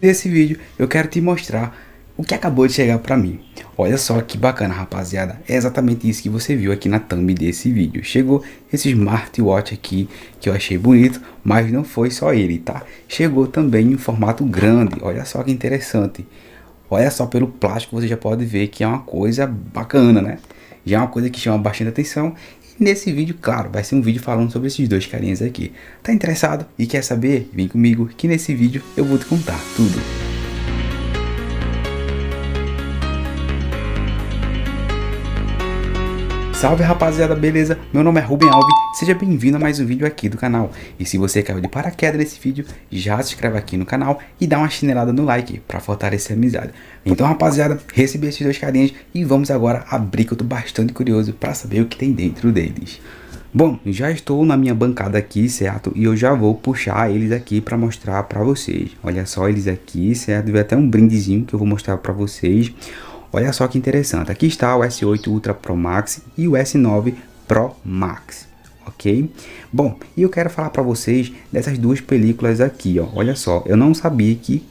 Nesse vídeo eu quero te mostrar o que acabou de chegar para mim. Olha só que bacana rapaziada, é exatamente isso que você viu aqui na thumb desse vídeo. Chegou esse smartwatch aqui que eu achei bonito, mas não foi só ele, tá? Chegou também em formato grande, olha só que interessante. Olha só pelo plástico você já pode ver que é uma coisa bacana, né? Já é uma coisa que chama bastante atenção Nesse vídeo, claro, vai ser um vídeo falando sobre esses dois carinhas aqui. Tá interessado e quer saber? Vem comigo que nesse vídeo eu vou te contar tudo. Salve rapaziada, beleza? Meu nome é Ruben Alves, seja bem-vindo a mais um vídeo aqui do canal. E se você caiu de paraquedas nesse vídeo, já se inscreve aqui no canal e dá uma chinelada no like para fortalecer a amizade. Então rapaziada, recebi esses dois carinhas e vamos agora abrir que eu tô bastante curioso para saber o que tem dentro deles. Bom, já estou na minha bancada aqui, certo? E eu já vou puxar eles aqui para mostrar para vocês. Olha só eles aqui, certo? Vem até um brindezinho que eu vou mostrar para vocês. Olha só que interessante, aqui está o S8 Ultra Pro Max e o S9 Pro Max, ok? Bom, e eu quero falar para vocês dessas duas películas aqui, ó. olha só, eu não sabia que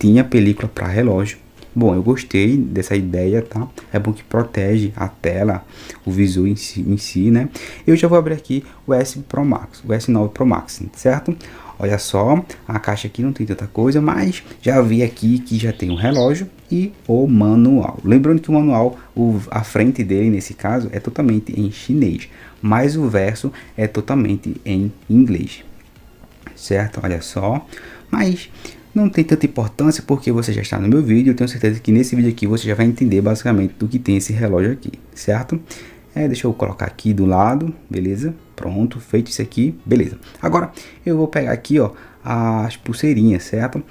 tinha película para relógio. Bom, eu gostei dessa ideia, tá? É bom que protege a tela, o visor em si, em si, né? Eu já vou abrir aqui o S Pro Max, o S9 Pro Max, certo? Olha só, a caixa aqui não tem tanta coisa, mas já vi aqui que já tem um relógio, e o manual. Lembrando que o manual, o, a frente dele nesse caso é totalmente em chinês, mas o verso é totalmente em inglês, certo? Olha só, mas não tem tanta importância porque você já está no meu vídeo, eu tenho certeza que nesse vídeo aqui você já vai entender basicamente do que tem esse relógio aqui, certo? É, deixa eu colocar aqui do lado, beleza? Pronto, feito isso aqui, beleza. Agora eu vou pegar aqui ó, as pulseirinhas, certo?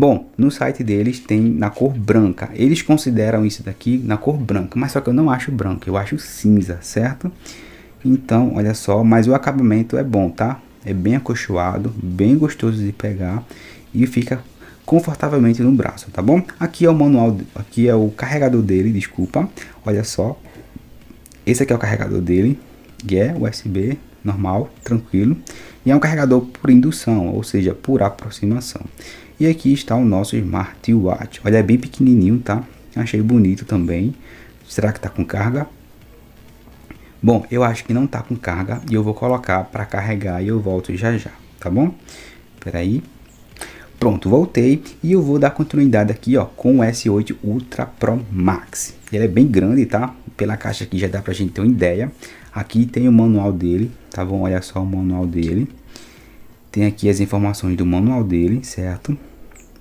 Bom, no site deles tem na cor branca. Eles consideram isso daqui na cor branca, mas só que eu não acho branco, eu acho cinza, certo? Então, olha só, mas o acabamento é bom, tá? É bem acolchoado, bem gostoso de pegar e fica confortavelmente no braço, tá bom? Aqui é o manual, aqui é o carregador dele, desculpa. Olha só. Esse aqui é o carregador dele, que é USB normal, tranquilo. E é um carregador por indução, ou seja, por aproximação. E aqui está o nosso smartwatch. Olha, é bem pequenininho, tá? Achei bonito também. Será que está com carga? Bom, eu acho que não está com carga e eu vou colocar para carregar e eu volto já já, tá bom? Espera aí. Pronto, voltei e eu vou dar continuidade aqui ó, com o S8 Ultra Pro Max. Ele é bem grande, tá? Pela caixa aqui já dá pra gente ter uma ideia. Aqui tem o manual dele, tá bom? Olha só o manual dele. Tem aqui as informações do manual dele, certo?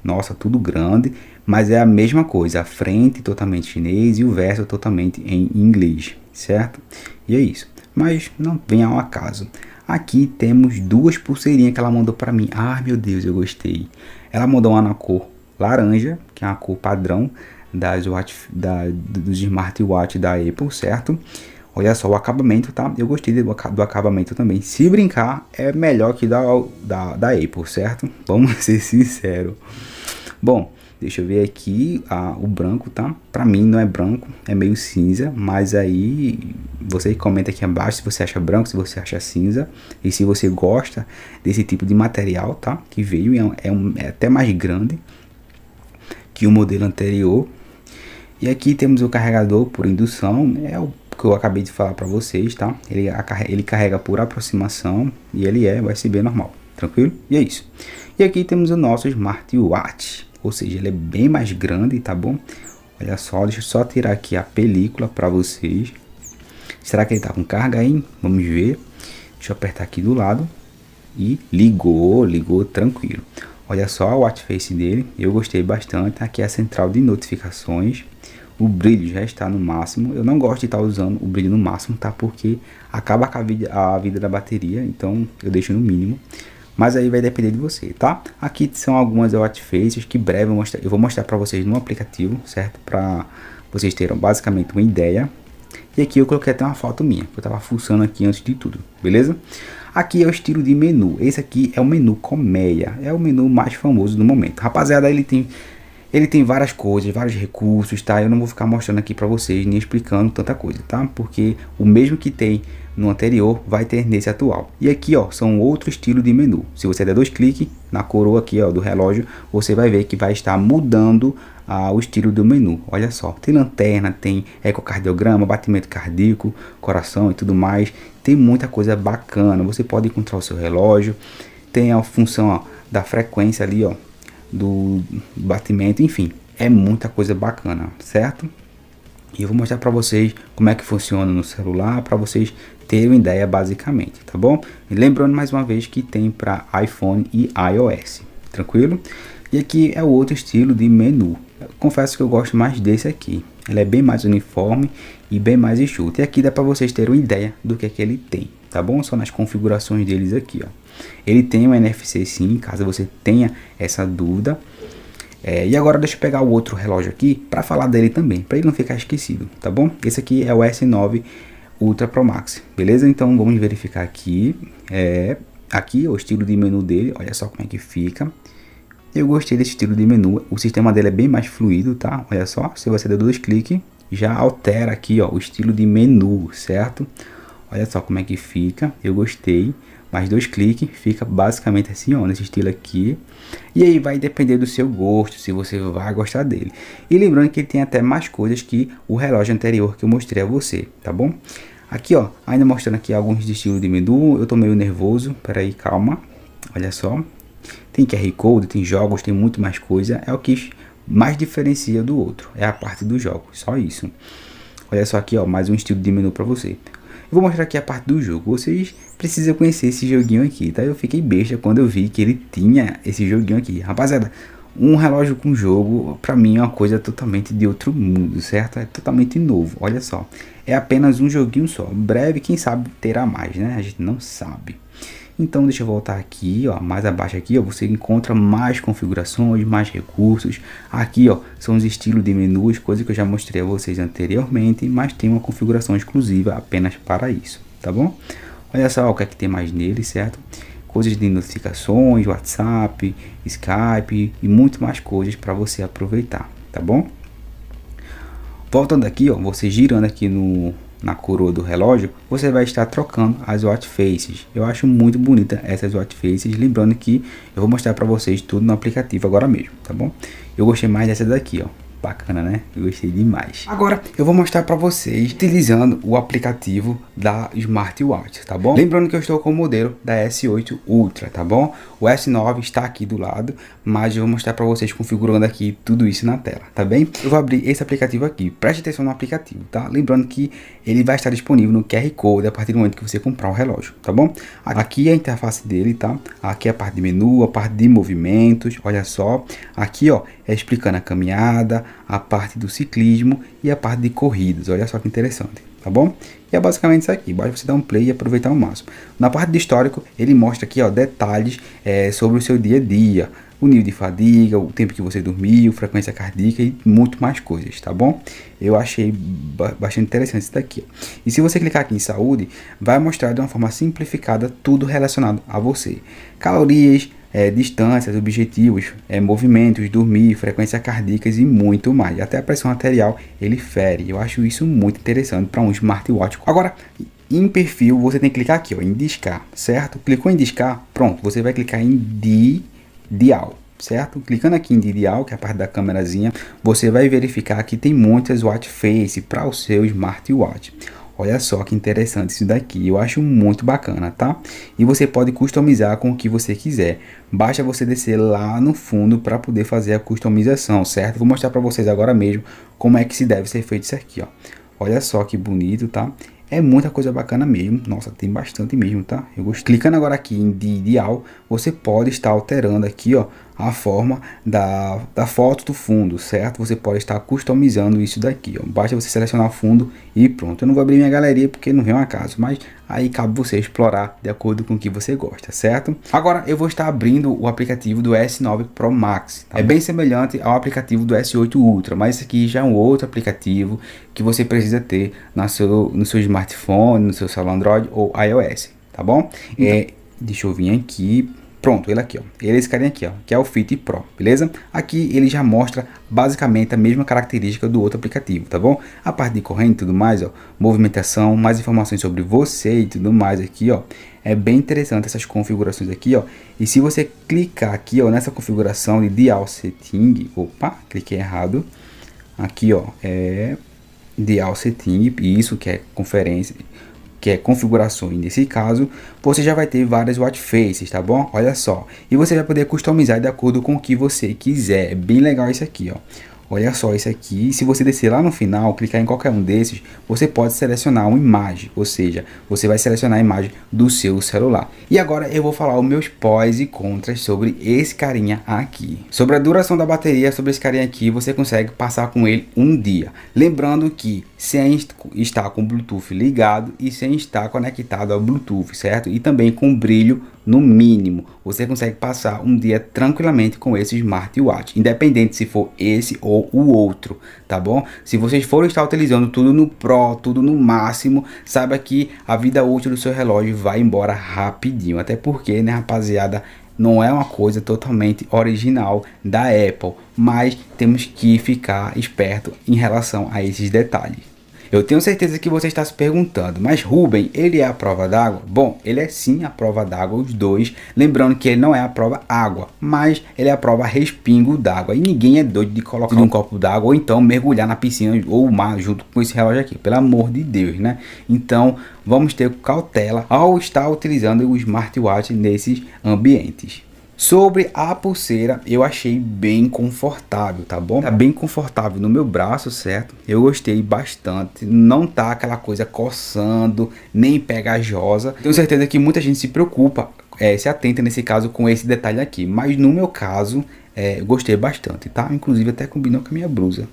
nossa, tudo grande, mas é a mesma coisa, a frente totalmente chinês e o verso totalmente em inglês, certo? E é isso. Mas não venha ao acaso. Aqui temos duas pulseirinhas que ela mandou para mim. Ah, meu Deus, eu gostei. Ela mandou uma na cor laranja, que é a cor padrão das watch, da, dos smartwatch da Apple, certo? Olha só o acabamento, tá? Eu gostei do, do acabamento também. Se brincar, é melhor que da, da, da Apple, certo? Vamos ser sinceros. Bom, deixa eu ver aqui a o branco, tá? Pra mim não é branco, é meio cinza, mas aí você comenta aqui abaixo se você acha branco, se você acha cinza e se você gosta desse tipo de material, tá? Que veio é, um, é, um, é até mais grande que o modelo anterior. E aqui temos o carregador por indução, é o que eu acabei de falar para vocês, tá? Ele, ele carrega por aproximação e ele é USB normal, tranquilo? E é isso. E aqui temos o nosso smartwatch, ou seja, ele é bem mais grande, tá bom? Olha só, deixa eu só tirar aqui a película para vocês. Será que ele tá com carga aí? Vamos ver. Deixa eu apertar aqui do lado e ligou, ligou tranquilo. Olha só o watch face dele, eu gostei bastante. Aqui é a central de notificações o brilho já está no máximo. Eu não gosto de estar usando o brilho no máximo, tá? Porque acaba com a vida, a vida da bateria, então eu deixo no mínimo. Mas aí vai depender de você, tá? Aqui são algumas faces que breve eu, mostrar, eu vou mostrar para vocês no aplicativo, certo? Para vocês terem basicamente uma ideia. E aqui eu coloquei até uma foto minha, que eu tava fuçando aqui antes de tudo, beleza? Aqui é o estilo de menu. Esse aqui é o menu colmeia, é o menu mais famoso do momento. Rapaziada, ele tem ele tem várias coisas, vários recursos, tá? Eu não vou ficar mostrando aqui para vocês nem explicando tanta coisa, tá? Porque o mesmo que tem no anterior vai ter nesse atual. E aqui, ó, são outro estilo de menu. Se você der dois cliques na coroa aqui, ó, do relógio, você vai ver que vai estar mudando ah, o estilo do menu. Olha só, tem lanterna, tem ecocardiograma, batimento cardíaco, coração e tudo mais. Tem muita coisa bacana. Você pode encontrar o seu relógio. Tem a função ó, da frequência ali, ó, do batimento, enfim, é muita coisa bacana, certo? E eu vou mostrar para vocês como é que funciona no celular, para vocês terem uma ideia basicamente, tá bom? E lembrando mais uma vez que tem para iPhone e iOS, tranquilo? E aqui é o outro estilo de menu. confesso que eu gosto mais desse aqui. Ele é bem mais uniforme e bem mais enxuto. E aqui dá para vocês terem uma ideia do que, é que ele tem tá bom? Só nas configurações deles aqui, ó. Ele tem o um NFC sim, caso você tenha essa dúvida. É, e agora deixa eu pegar o outro relógio aqui para falar dele também, para ele não ficar esquecido, tá bom? Esse aqui é o S9 Ultra Pro Max, beleza? Então vamos verificar aqui, é, aqui o estilo de menu dele, olha só como é que fica. Eu gostei desse estilo de menu, o sistema dele é bem mais fluido, tá? Olha só, se você der dois cliques, já altera aqui ó, o estilo de menu, certo? Olha só como é que fica. Eu gostei. Mais dois cliques, fica basicamente assim, ó, nesse estilo aqui. E aí vai depender do seu gosto, se você vai gostar dele. E lembrando que ele tem até mais coisas que o relógio anterior que eu mostrei a você, tá bom? Aqui, ó, ainda mostrando aqui alguns estilos de menu. Eu tô meio nervoso, peraí, calma. Olha só. Tem QR Code, tem jogos, tem muito mais coisa. É o que mais diferencia do outro. É a parte dos jogos, só isso. Olha só aqui, ó, mais um estilo de menu para você vou mostrar aqui a parte do jogo. Vocês precisam conhecer esse joguinho aqui, tá? Eu fiquei besta quando eu vi que ele tinha esse joguinho aqui. Rapaziada, um relógio com jogo, pra mim é uma coisa totalmente de outro mundo, certo? É totalmente novo, olha só. É apenas um joguinho só, breve, quem sabe terá mais, né? A gente não sabe. Então deixa eu voltar aqui, ó, mais abaixo aqui, ó, você encontra mais configurações, mais recursos. Aqui, ó, são os estilos de menus, coisa que eu já mostrei a vocês anteriormente, mas tem uma configuração exclusiva apenas para isso, tá bom? Olha só o que é que tem mais nele, certo? Coisas de notificações, WhatsApp, Skype e muito mais coisas para você aproveitar, tá bom? Voltando aqui, ó, você girando aqui no na coroa do relógio, você vai estar trocando as watch faces. Eu acho muito bonita essas watch faces, lembrando que eu vou mostrar para vocês tudo no aplicativo agora mesmo, tá bom? Eu gostei mais dessa daqui, ó. Bacana, né? Eu gostei demais. Agora eu vou mostrar para vocês utilizando o aplicativo da Smartwatch, tá bom? Lembrando que eu estou com o modelo da S8 Ultra, tá bom? O S9 está aqui do lado, mas eu vou mostrar para vocês configurando aqui tudo isso na tela, tá bem? Eu vou abrir esse aplicativo aqui. Preste atenção no aplicativo, tá? Lembrando que ele vai estar disponível no QR Code a partir do momento que você comprar o relógio, tá bom? Aqui é a interface dele, tá? Aqui é a parte de menu, a parte de movimentos, olha só. Aqui, ó, é explicando a caminhada, a parte do ciclismo e a parte de corridas. Olha só que interessante, tá bom? E é basicamente isso aqui. Basta você dar um play e aproveitar ao máximo. Na parte de histórico, ele mostra aqui ó, detalhes é, sobre o seu dia a dia. O nível de fadiga, o tempo que você dormiu, frequência cardíaca e muito mais coisas, tá bom? Eu achei bastante interessante isso daqui. E se você clicar aqui em saúde, vai mostrar de uma forma simplificada tudo relacionado a você. Calorias, é, distâncias, objetivos, é, movimentos, dormir, frequência cardíaca e muito mais. Até a pressão arterial ele fere. Eu acho isso muito interessante para um smartwatch. Agora, em perfil, você tem que clicar aqui ó, em discar, certo? Clicou em discar, pronto, você vai clicar em di, dial certo? Clicando aqui em Dial, que é a parte da câmerazinha, você vai verificar que tem muitas watch face para o seu smartwatch. Olha só que interessante isso daqui, eu acho muito bacana, tá? E você pode customizar com o que você quiser. Basta você descer lá no fundo para poder fazer a customização, certo? Vou mostrar para vocês agora mesmo como é que se deve ser feito isso aqui, ó. Olha só que bonito, tá? É muita coisa bacana mesmo. Nossa, tem bastante mesmo, tá? Eu gosto. Clicando agora aqui em de ideal, você pode estar alterando aqui, ó, a forma da, da foto do fundo, certo? Você pode estar customizando isso daqui, ó. basta você selecionar fundo e pronto. Eu não vou abrir minha galeria porque não vem um acaso, mas aí cabe você explorar de acordo com o que você gosta, certo? Agora eu vou estar abrindo o aplicativo do S9 Pro Max. Tá? É bem semelhante ao aplicativo do S8 Ultra, mas esse aqui já é um outro aplicativo que você precisa ter na seu, no seu smartphone, no seu celular Android ou iOS, tá bom? Então, é, deixa eu vir aqui Pronto, ele aqui, ó. Ele é esse carinha aqui, ó, que é o Fit Pro, beleza? Aqui ele já mostra basicamente a mesma característica do outro aplicativo, tá bom? A parte de corrente e tudo mais, ó, movimentação, mais informações sobre você e tudo mais aqui, ó. É bem interessante essas configurações aqui, ó. E se você clicar aqui, ó, nessa configuração de Dial Setting, opa, cliquei errado. Aqui, ó, é Dial Setting, isso que é conferência, que é configurações nesse caso, você já vai ter várias watch faces, tá bom? Olha só. E você vai poder customizar de acordo com o que você quiser. É bem legal isso aqui, ó. Olha só isso aqui. Se você descer lá no final, clicar em qualquer um desses, você pode selecionar uma imagem, ou seja, você vai selecionar a imagem do seu celular. E agora eu vou falar os meus pós e contras sobre esse carinha aqui. Sobre a duração da bateria, sobre esse carinha aqui, você consegue passar com ele um dia. Lembrando que sem estar com o Bluetooth ligado e sem estar conectado ao Bluetooth, certo? E também com brilho no mínimo, você consegue passar um dia tranquilamente com esse smartwatch, independente se for esse ou ou o outro, tá bom? Se vocês forem estar utilizando tudo no pro, tudo no máximo, saiba que a vida útil do seu relógio vai embora rapidinho, até porque, né, rapaziada, não é uma coisa totalmente original da Apple, mas temos que ficar esperto em relação a esses detalhes. Eu tenho certeza que você está se perguntando, mas Ruben, ele é a prova d'água? Bom, ele é sim a prova d'água, os dois. Lembrando que ele não é a prova água, mas ele é a prova respingo d'água. E ninguém é doido de colocar um copo d'água ou então mergulhar na piscina ou mar junto com esse relógio aqui, pelo amor de Deus, né? Então vamos ter cautela ao estar utilizando o smartwatch nesses ambientes. Sobre a pulseira, eu achei bem confortável, tá bom? Tá bem confortável no meu braço, certo? Eu gostei bastante, não tá aquela coisa coçando, nem pegajosa. Tenho certeza que muita gente se preocupa, é, se atenta nesse caso com esse detalhe aqui, mas no meu caso, é, eu gostei bastante, tá? Inclusive até combinou com a minha blusa.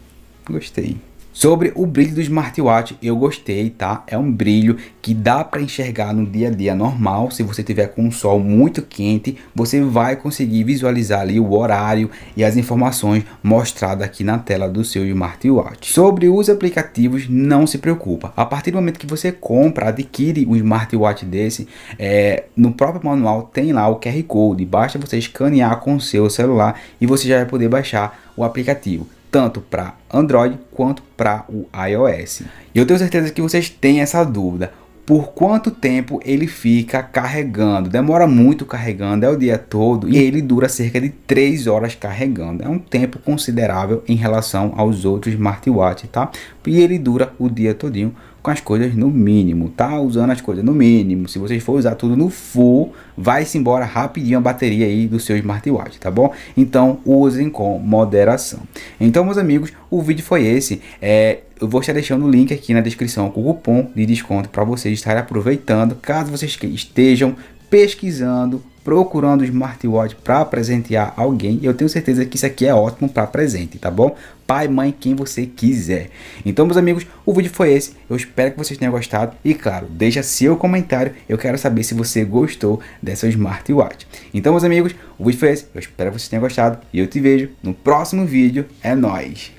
Gostei. Sobre o brilho do smartwatch, eu gostei, tá? É um brilho que dá para enxergar no dia a dia normal. Se você tiver com um sol muito quente, você vai conseguir visualizar ali o horário e as informações mostradas aqui na tela do seu smartwatch. Sobre os aplicativos, não se preocupa. A partir do momento que você compra, adquire um smartwatch desse, é, no próprio manual tem lá o QR Code. Basta você escanear com o seu celular e você já vai poder baixar o aplicativo tanto para Android quanto para o iOS. E eu tenho certeza que vocês têm essa dúvida. Por quanto tempo ele fica carregando? Demora muito carregando, é o dia todo e ele dura cerca de 3 horas carregando. É um tempo considerável em relação aos outros smartwatch, tá? E ele dura o dia todinho com as coisas no mínimo, tá? Usando as coisas no mínimo. Se vocês for usar tudo no full, vai-se embora rapidinho a bateria aí do seu smartwatch, tá bom? Então, usem com moderação. Então, meus amigos, o vídeo foi esse. É, eu vou estar deixando o link aqui na descrição com o cupom de desconto para vocês estarem aproveitando, caso vocês estejam pesquisando, procurando o smartwatch para presentear alguém. Eu tenho certeza que isso aqui é ótimo para presente, tá bom? Pai, mãe, quem você quiser. Então, meus amigos, o vídeo foi esse. Eu espero que vocês tenham gostado e, claro, deixa seu comentário. Eu quero saber se você gostou dessa smartwatch. Então, meus amigos, o vídeo foi esse. Eu espero que vocês tenham gostado e eu te vejo no próximo vídeo. É nós.